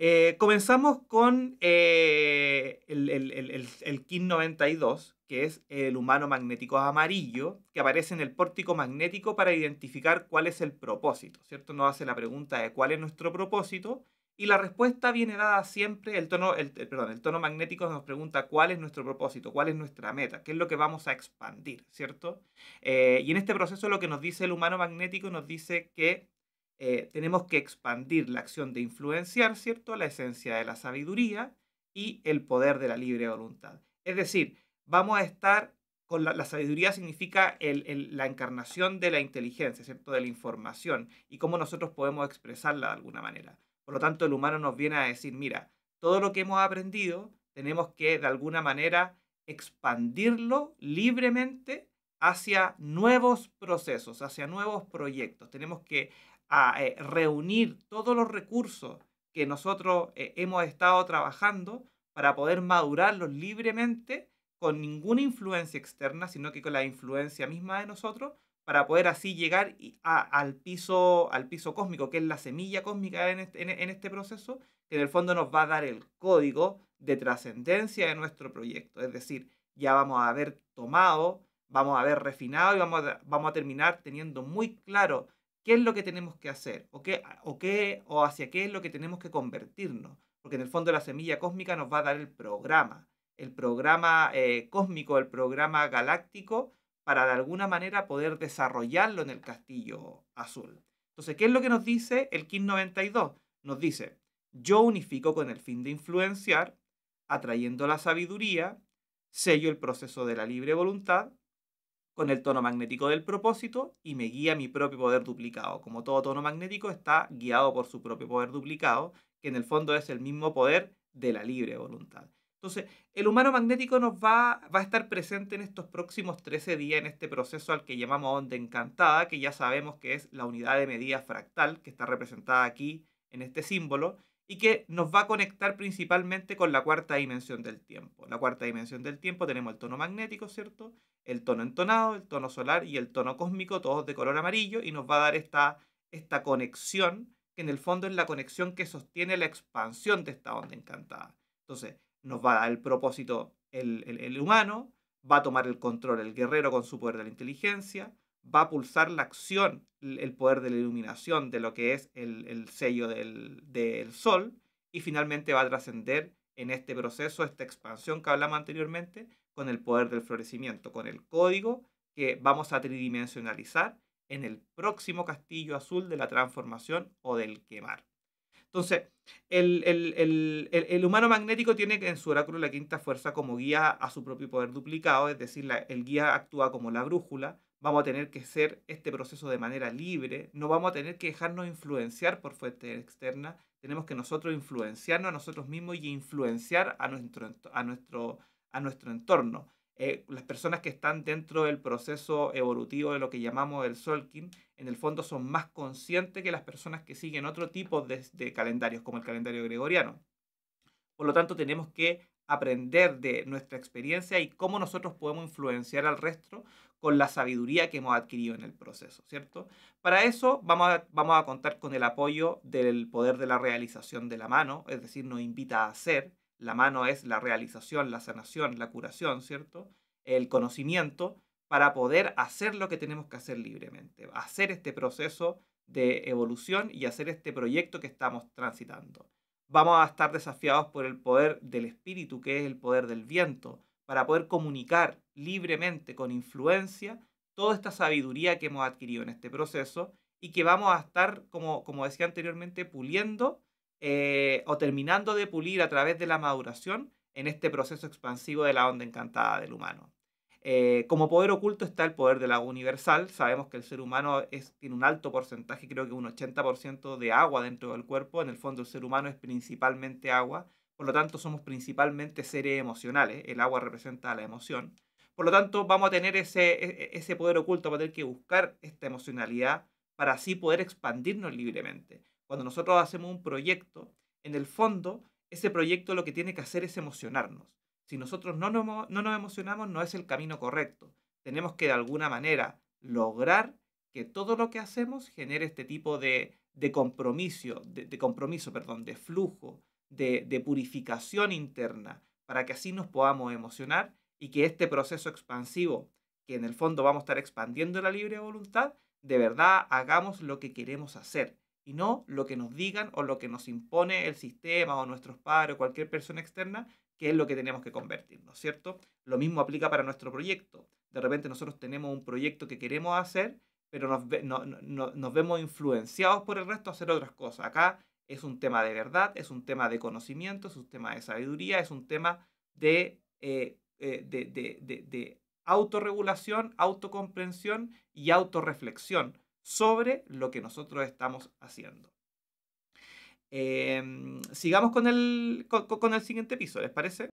Eh, comenzamos con eh, el, el, KIN 92, que es el humano magnético amarillo, que aparece en el pórtico magnético para identificar cuál es el propósito, ¿cierto? Nos hace la pregunta de cuál es nuestro propósito y la respuesta viene dada siempre, el tono, perdón, el tono magnético nos pregunta cuál es nuestro propósito, cuál es nuestra meta, qué es lo que vamos a expandir, ¿cierto? Eh, y en este proceso lo que nos dice el humano magnético nos dice que eh, tenemos que expandir la acción de influenciar, ¿cierto? La esencia de la sabiduría y el poder de la libre voluntad. Es decir, vamos a estar con la, sabiduría significa la encarnación de la inteligencia, ¿cierto? De la información y cómo nosotros podemos expresarla de alguna manera. Por lo tanto, el humano nos viene a decir, mira, todo lo que hemos aprendido tenemos que de alguna manera expandirlo libremente hacia nuevos procesos, hacia nuevos proyectos. Tenemos que a eh, reunir todos los recursos que nosotros eh, hemos estado trabajando para poder madurarlos libremente con ninguna influencia externa, sino que con la influencia misma de nosotros, para poder así llegar al, piso, al piso cósmico, que es la semilla cósmica en este, en, este proceso, que en el fondo nos va a dar el código de trascendencia de nuestro proyecto. Es decir, ya vamos a haber tomado, vamos a haber refinado y vamos vamos a terminar teniendo muy claro qué es lo que tenemos que hacer o, qué, o, o hacia qué es lo que tenemos que convertirnos. Porque en el fondo la semilla cósmica nos va a dar el programa, el programa eh, cósmico, el programa galáctico, para de alguna manera poder desarrollarlo en el castillo azul. Entonces, ¿qué es lo que nos dice el KIN 92? Nos dice, yo unifico con el fin de influenciar, atrayendo la sabiduría, sello el proceso de la libre voluntad, con el tono magnético del propósito y me guía mi propio poder duplicado. Como todo tono magnético está guiado por su propio poder duplicado, que en el fondo es el mismo poder de la libre voluntad. Entonces, el humano magnético nos va, va a estar presente en estos próximos 13 días en este proceso al que llamamos onda encantada, que ya sabemos que es la unidad de medida fractal que está representada aquí en este símbolo, y que nos va a conectar principalmente con la cuarta dimensión del tiempo. La cuarta dimensión del tiempo tenemos el tono magnético, ¿cierto? El tono entonado, el tono solar y el tono cósmico, todos de color amarillo, y nos va a dar esta, esta conexión, que en el fondo es la conexión que sostiene la expansión de esta onda encantada. Entonces, nos va a dar el propósito el, el humano, va a tomar el control el guerrero con su poder de la inteligencia, va a pulsar la acción, el poder de la iluminación de lo que es el, el sello del, del, sol y finalmente va a trascender en este proceso, esta expansión que hablamos anteriormente, con el poder del florecimiento, con el código que vamos a tridimensionalizar en el próximo castillo azul de la transformación o del quemar. Entonces, el, el, el, humano magnético tiene en su oráculo la quinta fuerza como guía a su propio poder duplicado, es decir, el guía actúa como la brújula vamos a tener que hacer este proceso de manera libre, no vamos a tener que dejarnos influenciar por fuentes externas, tenemos que nosotros influenciarnos a nosotros mismos y influenciar a nuestro, a nuestro, a nuestro entorno. Eh, las personas que están dentro del proceso evolutivo de lo que llamamos el Solkin, en el fondo son más conscientes que las personas que siguen otro tipo de, de calendarios, como el calendario gregoriano. Por lo tanto, tenemos que aprender de nuestra experiencia y cómo nosotros podemos influenciar al resto con la sabiduría que hemos adquirido en el proceso, ¿cierto? Para eso vamos a, contar con el apoyo del poder de la realización de la mano, es decir, nos invita a hacer. La mano es la realización, la sanación, la curación, ¿cierto? El conocimiento para poder hacer lo que tenemos que hacer libremente, hacer este proceso de evolución y hacer este proyecto que estamos transitando vamos a estar desafiados por el poder del espíritu, que es el poder del viento, para poder comunicar libremente, con influencia, toda esta sabiduría que hemos adquirido en este proceso y que vamos a estar, como, como decía anteriormente, puliendo eh, o terminando de pulir a través de la maduración en este proceso expansivo de la onda encantada del humano. Eh, como poder oculto está el poder del agua universal. Sabemos que el ser humano tiene un alto porcentaje, creo que un 80% de agua dentro del cuerpo. En el fondo el ser humano es principalmente agua. Por lo tanto, somos principalmente seres emocionales. El agua representa la emoción. Por lo tanto, vamos a tener ese, e, e, ese poder oculto, vamos a tener que buscar esta emocionalidad para así poder expandirnos libremente. Cuando nosotros hacemos un proyecto, en el fondo, ese proyecto lo que tiene que hacer es emocionarnos. Si nosotros no nos, emocionamos, no es el camino correcto. Tenemos que de alguna manera lograr que todo lo que hacemos genere este tipo de, compromiso, de, compromiso, perdón, de flujo, de, de purificación interna, para que así nos podamos emocionar y que este proceso expansivo, que en el fondo vamos a estar expandiendo la libre voluntad, de verdad hagamos lo que queremos hacer y no lo que nos digan o lo que nos impone el sistema o nuestros padres o cualquier persona externa, que es lo que tenemos que convertirnos, ¿cierto? Lo mismo aplica para nuestro proyecto. De repente nosotros tenemos un proyecto que queremos hacer, pero nos, nos vemos influenciados por el resto a hacer otras cosas. Acá es un tema de verdad, es un tema de conocimiento, es un tema de sabiduría, es un tema de, eh, eh, de, de, de autorregulación, autocomprensión y autorreflexión sobre lo que nosotros estamos haciendo. Em, sigamos con el, con el siguiente piso, ¿les parece?